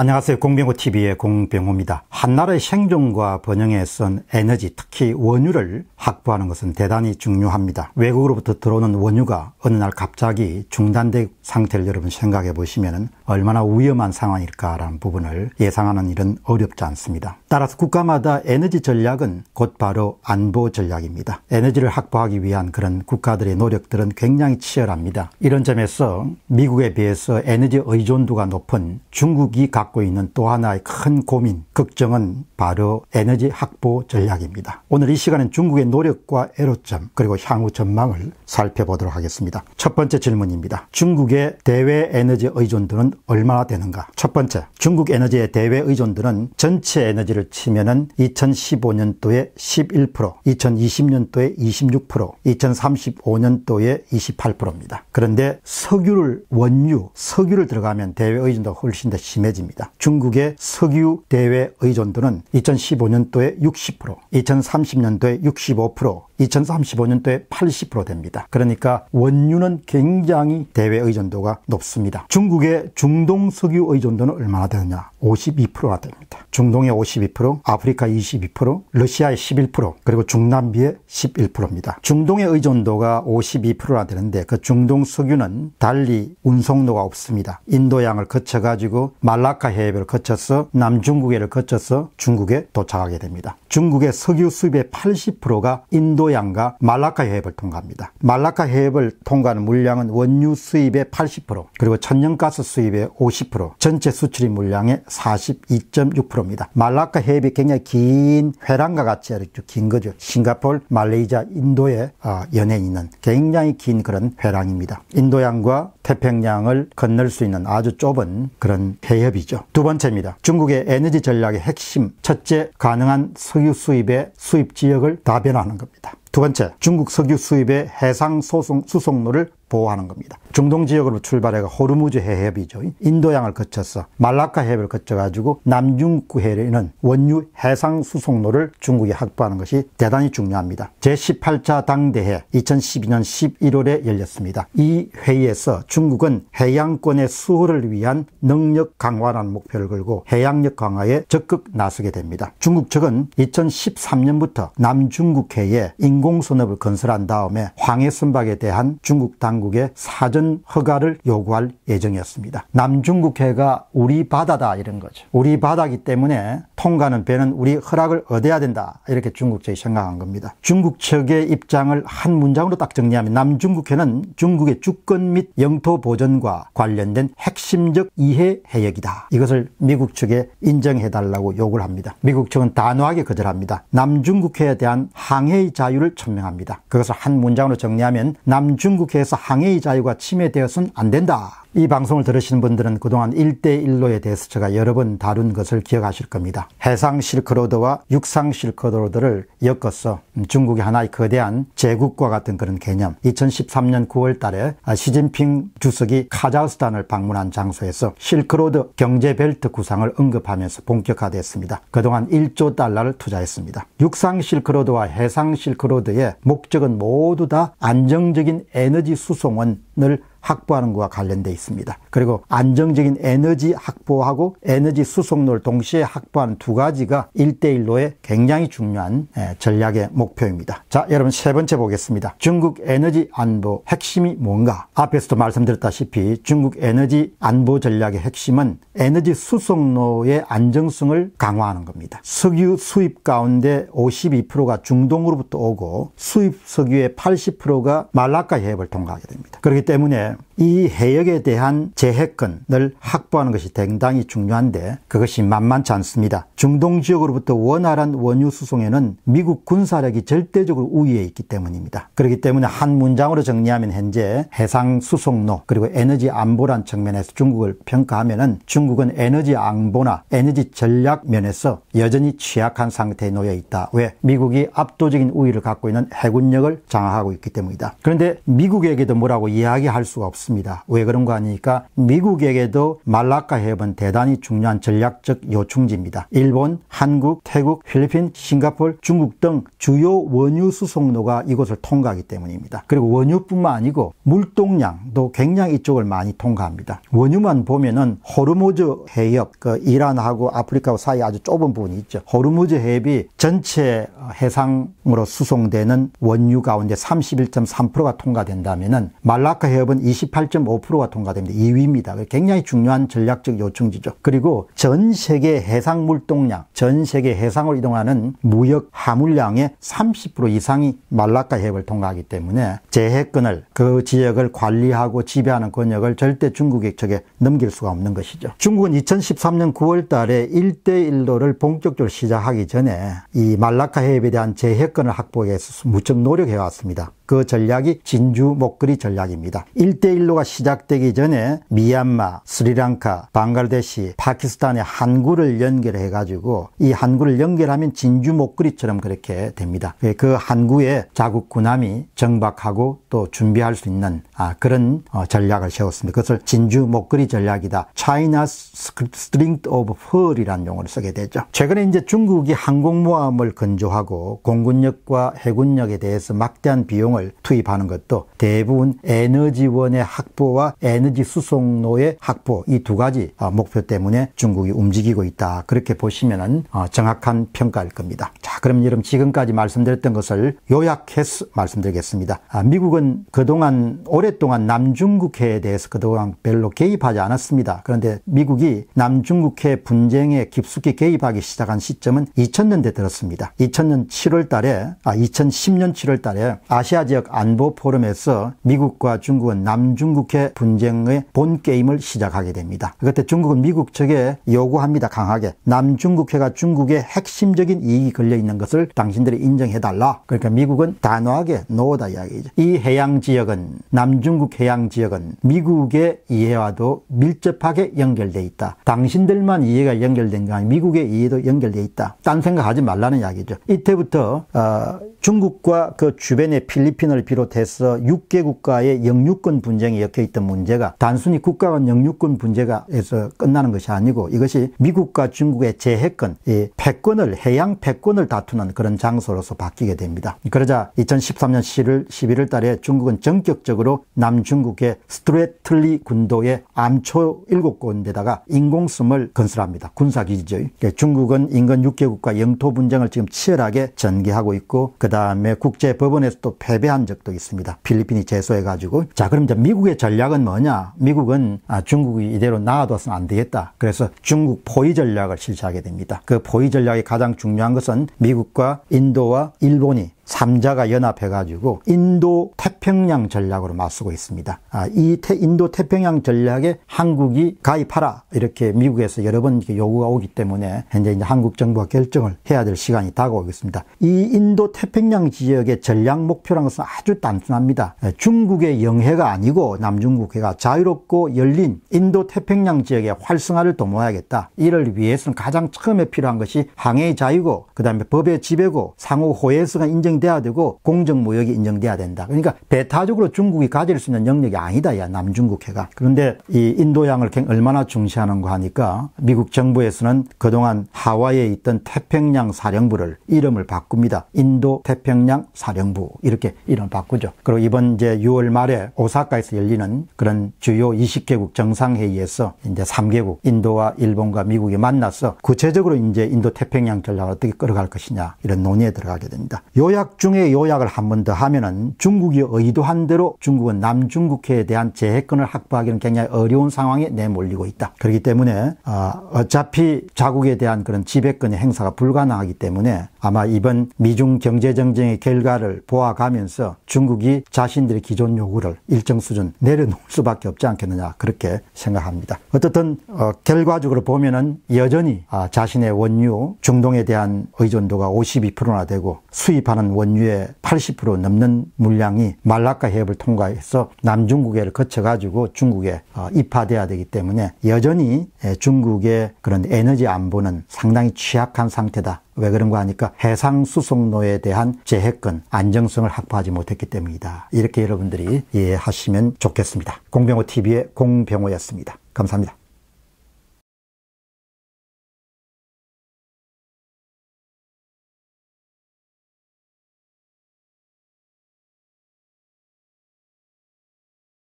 안녕하세요. 공병호TV의 공병호입니다. 한나라의 생존과 번영에 쓴 에너지, 특히 원유를 확보하는 것은 대단히 중요합니다. 외국으로부터 들어오는 원유가 어느 날 갑자기 중단된 상태를 여러분 생각해 보시면 얼마나 위험한 상황일까라는 부분을 예상하는 일은 어렵지 않습니다. 따라서 국가마다 에너지 전략은 곧바로 안보 전략입니다. 에너지를 확보하기 위한 그런 국가들의 노력들은 굉장히 치열합니다. 이런 점에서 미국에 비해서 에너지 의존도가 높은 중국이 갖고 있는 또 하나의 큰 고민, 걱정은 바로 에너지 확보 전략입니다. 오늘 이 시간은 중국의 노력과 애로점, 그리고 향후 전망을 살펴보도록 하겠습니다. 첫 번째 질문입니다. 중국의 대외 에너지 의존도는 얼마나 되는가? 첫 번째, 중국 에너지의 대외 의존도는 전체 에너지를 치면은 2015년도에 11%, 2020년도에 26%, 2035년도에 28%입니다. 그런데 석유를 원유, 석유를 들어가면 대외 의존도가 훨씬 더 심해집니다. 중국의 석유 대외 의존도는 2015년도에 60%, 2030년도에 65%, 2035년도에 80% 됩니다. 그러니까 원유는 굉장히 대외 의존도가 높습니다. 중국의 중 중동 석유 의존도는 얼마나 되느냐? 52%가 됩니다. 중동의 52%, 아프리카 22%, 러시아의 11%, 그리고 중남미의 11%입니다. 중동의 의존도가 52%나 되는데 그 중동 석유는 달리 운송로가 없습니다. 인도양을 거쳐가지고 말라카 해협을 거쳐서 남중국해를 거쳐서 중국에 도착하게 됩니다. 중국의 석유 수입의 80%가 인도양과 말라카 해협을 통과합니다. 말라카 해협을 통과하는 물량은 원유 수입의 80% 그리고 천연가스 수입의 해류의 50%, 전체 수출입 물량의 42.6%입니다. 말라카 해비이 굉장히 긴 회랑과 같이 이주게긴 거죠. 싱가폴, 말레이자 인도에 아, 연해 있는 굉장히 긴 그런 회랑입니다. 인도양과 태평양을 건널 수 있는 아주 좁은 그런 해협이죠. 두 번째입니다. 중국의 에너지 전략의 핵심, 첫째 가능한 석유 수입의 수입 지역을 다변화하는 겁니다. 두 번째, 중국 석유 수입의 해상 소송, 수송로를 보호하는 겁니다. 중동 지역으로 출발해가 호르무즈 해협이죠. 인도양을 거쳐서 말라카 해협을 거쳐가지고 남중국해에 있는 원유 해상 수송로를 중국이 확보하는 것이 대단히 중요합니다. 제18차 당대회 2012년 11월에 열렸습니다. 이 회의에서 중국은 해양권의 수호를 위한 능력 강화라는 목표를 걸고 해양력 강화에 적극 나서게 됩니다. 중국 측은 2013년부터 남중국해에 인공선업을 건설한 다음에 황해선박에 대한 중국 당 대한국의 사전 허가를 요구할 예정이었습니다. 남중국해가 우리 바다다 이런 거죠. 우리 바다기 때문에 통과는 배는 우리 허락을 얻어야 된다. 이렇게 중국 측이 생각한 겁니다. 중국 측의 입장을 한 문장으로 딱 정리하면 남중국해는 중국의 주권 및 영토 보전과 관련된 핵심적 이해 해역이다. 이것을 미국 측에 인정해달라고 요구를 합니다. 미국 측은 단호하게 거절합니다. 남중국해에 대한 항해의 자유를 천명합니다. 그것을 한 문장으로 정리하면 남중국해에서 항해의 자유가 침해되어서는 안 된다. 이 방송을 들으시는 분들은 그동안 일대일로에 대해서 제가 여러 번 다룬 것을 기억하실 겁니다. 해상 실크로드와 육상 실크로드를 엮어서 음, 중국의 하나의 거대한 제국과 같은 그런 개념. 2013년 9월 달에 아, 시진핑 주석이 카자흐스탄을 방문한 장소에서 실크로드 경제벨트 구상을 언급하면서 본격화됐습니다. 그동안 1조 달러를 투자했습니다. 육상 실크로드와 해상 실크로드의 목적은 모두 다 안정적인 에너지 수송은 을 확보하는 것과 관련돼 있습니다. 그리고 안정적인 에너지 확보하고 에너지 수송로를 동시에 확보하는 두 가지가 일대일로의 굉장히 중요한 예, 전략의 목표입니다. 자, 여러분 세 번째 보겠습니다. 중국 에너지 안보 핵심이 뭔가? 앞에서도 말씀드렸다시피 중국 에너지 안보 전략의 핵심은 에너지 수송로의 안정성을 강화하는 겁니다. 석유 수입 가운데 52%가 중동으로부터 오고 수입 석유의 80%가 말라카 해협을 통과하게 됩니다. 그렇기 때문에 이 해역에 대한 재해권을 확보하는 것이 굉장히 중요한데 그것이 만만치 않습니다. 중동 지역으로부터 원활한 원유 수송에는 미국 군사력이 절대적으로 우위에 있기 때문입니다. 그렇기 때문에 한 문장으로 정리하면 현재 해상 수송로 그리고 에너지 안보란 측면에서 중국을 평가하면 중국은 에너지 안보나 에너지 전략 면에서 여전히 취약한 상태에 놓여 있다. 왜? 미국이 압도적인 우위를 갖고 있는 해군력을 장악하고 있기 때문이다. 그런데 미국에게도 뭐라고 이야기할 수가 없습니다. 않습니다. 왜 그런가 하니까 미국에게도 말라카 해협은 대단히 중요한 전략적 요충지입니다. 일본, 한국, 태국, 필리핀, 싱가폴, 중국 등 주요 원유 수송로가 이곳을 통과하기 때문입니다. 그리고 원유뿐만 아니고 물동량도 굉장히 이쪽을 많이 통과합니다. 원유만 보면은 호르무즈 해협, 그 이란하고 아프리카 사이 아주 좁은 부분이 있죠. 호르무즈 해협이 전체 해상으로 수송되는 원유 가운데 31.3%가 통과된다면은 말라카 해협은 28 28.5%가 통과됩니다. 2위입니다. 굉장히 중요한 전략적 요충지죠. 그리고 전 세계 해상 물동량, 전 세계 해상을 이동하는 무역 하물량의 30% 이상이 말라카 해협을 통과하기 때문에 재해권을 그 지역을 관리하고 지배하는 권역을 절대 중국의 쪽에 넘길 수가 없는 것이죠. 중국은 2013년 9월 달에 1대1로를 본격적으로 시작하기 전에 이 말라카 해협에 대한 재해권을 확보하해서 무척 노력해왔습니다. 그 전략이 진주 목걸이 전략입니다. 1대1로가 시작되기 전에 미얀마, 스리랑카, 방글데시, 파키스탄의 한구를 연결해 가지고 이한구를 연결하면 진주 목걸이처럼 그렇게 됩니다. 예, 그한구에 자국 군함이 정박하고 또 준비할 수 있는 아, 그런 어, 전략을 세웠습니다. 그것을 진주 목걸이 전략이다. China String of Pearl이라는 용어를 쓰게 되죠. 최근에 이제 중국이 항공모함을 건조하고 공군력과 해군력에 대해서 막대한 비용을 비용을 투입하는 것도 대부분 에너지원의 확보와 에너지 수송로의 확보 이 두 가지 어, 목표 때문에 중국이 움직이고 있다. 그렇게 보시면은 어, 정확한 평가일 겁니다. 자, 그럼 여러분 지금까지 말씀드렸던 것을 요약해서 말씀드리겠습니다. 아, 미국은 그동안 오랫동안 남중국해에 대해서 그동안 별로 개입하지 않았습니다. 그런데 미국이 남중국해 분쟁에 깊숙이 개입하기 시작한 시점은 2000년대 들었습니다. 2000년 7월 달에 아 2010년 7월 달에 아시아 지역 안보 포럼에서 미국과 중국은 남중국해 분쟁의 본 게임을 시작하게 됩니다. 그때 중국은 미국 측에 요구합니다. 강하게 남중국해가 중국의 핵심적인 이익이 걸려 있는 것을 당신들이 인정해 달라. 그러니까 미국은 단호하게 노다 이야기죠. 이 해양 지역은 남중국 해양 지역은 미국의 이해와도 밀접하게 연결돼 있다. 당신들만 이해가 연결된 게 아니라 미국의 이해도 연결돼 있다. 딴 생각하지 말라는 이야기죠. 이때부터 어, 중국과 그 주변의 필리핀 필리핀을 비롯해서 6개 국가의 영유권 분쟁이 엮여있던 문제가 단순히 국가 간 영유권 분쟁에서 끝나는 것이 아니고 이것이 미국과 중국의 재해권, 이 패권을 해양 패권을 다투는 그런 장소로서 바뀌게 됩니다. 그러자 2013년 11월, 11월 달에 중국은 전격적으로 남중국의 스트레틀리 군도의 암초 7곳데다가 인공섬을 건설합니다. 군사기지죠. 중국은 인근 6개국과 영토 분쟁을 지금 치열하게 전개하고 있고 그 다음에 국제법원에서도 패배 패배한 적도 있습니다. 필리핀이 제소해가지고. 자, 그럼 이제 미국의 전략은 뭐냐? 미국은 아, 중국이 이대로 놔둬서는 안 되겠다. 그래서 중국 포위 전략을 실시하게 됩니다. 그 포위 전략의 가장 중요한 것은 미국과 인도와 일본이 3자가 연합해가지고 인도 태평양 전략으로 맞서고 있습니다. 아, 이 태, 인도 태평양 전략에 한국이 가입하라 이렇게 미국에서 여러 번 요구가 오기 때문에 현재 이제 한국 정부가 결정을 해야 될 시간이 다가오고 있습니다. 이 인도 태평양 지역의 전략 목표라는 것은 아주 단순합니다. 아, 중국의 영해가 아니고 남중국해가 자유롭고 열린 인도 태평양 지역의 활성화를 도모해야겠다. 이를 위해서는 가장 처음에 필요한 것이 항해 자유고 그 다음에 법의 지배고 상호 호혜성가 인정 인정돼야 되고 공정무역이 인정돼야 된다. 그러니까 배타적으로 중국이 가질 수 있는 영역이 아니다. 야 남중국해가. 그런데 이 인도양을 얼마나 중시하는가 하니까 미국 정부에서는 그동안 하와이에 있던 태평양 사령부를 이름을 바꿉니다. 인도 태평양 사령부 이렇게 이름 을 바꾸죠. 그리고 이번 이제 6월 말에 오사카에서 열리는 그런 주요 20개국 정상회의에서 이제 3개국 인도와 일본과 미국이 만나서 구체적으로 이제 인도 태평양 전략을 어떻게 끌어갈 것이냐 이런 논의에 들어가게 됩니다. 요약 요약 중에 요약을 한 번 더 하면은 중국이 의도한 대로 중국은 남중국해에 대한 재해권을 확보하기는 굉장히 어려운 상황에 내몰리고 있다. 그렇기 때문에 아, 어차피 자국에 대한 그런 지배권의 행사가 불가능하기 때문에 아마 이번 미중 경제정쟁의 결과를 보아가면서 중국이 자신들의 기존 요구를 일정 수준 내려놓을 수밖에 없지 않겠느냐 그렇게 생각합니다. 어떻든 어, 결과적으로 보면은 여전히 아, 자신의 원유 중동에 대한 의존도가 52%나 되고 수입하는 원유의 80% 넘는 물량이 말라카 해협을 통과해서 남중국해를 거쳐가지고 중국에 어, 입하돼야 되기 때문에 여전히 예, 중국의 그런 에너지 안보는 상당히 취약한 상태다. 왜 그런가 하니까 해상 수송로에 대한 재해권 안정성을 확보하지 못했기 때문이다. 이렇게 여러분들이 이해하시면 좋겠습니다. 공병호 TV의 공병호였습니다. 감사합니다.